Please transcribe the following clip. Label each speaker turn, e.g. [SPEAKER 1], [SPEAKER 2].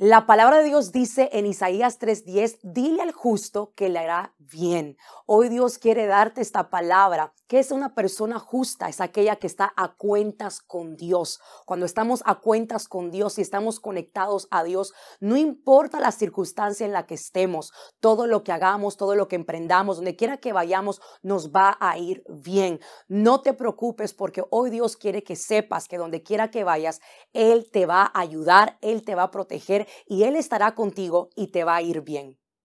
[SPEAKER 1] La palabra de Dios dice en Isaías 3:10, dile al justo que le hará bien. Hoy Dios quiere darte esta palabra, que es una persona justa, es aquella que está a cuentas con Dios. Cuando estamos a cuentas con Dios y estamos conectados a Dios, no importa la circunstancia en la que estemos, todo lo que hagamos, todo lo que emprendamos, donde quiera que vayamos, nos va a ir bien. No te preocupes porque hoy Dios quiere que sepas que donde quiera que vayas, Él te va a ayudar, Él te va a proteger y Él estará contigo y te va a ir bien.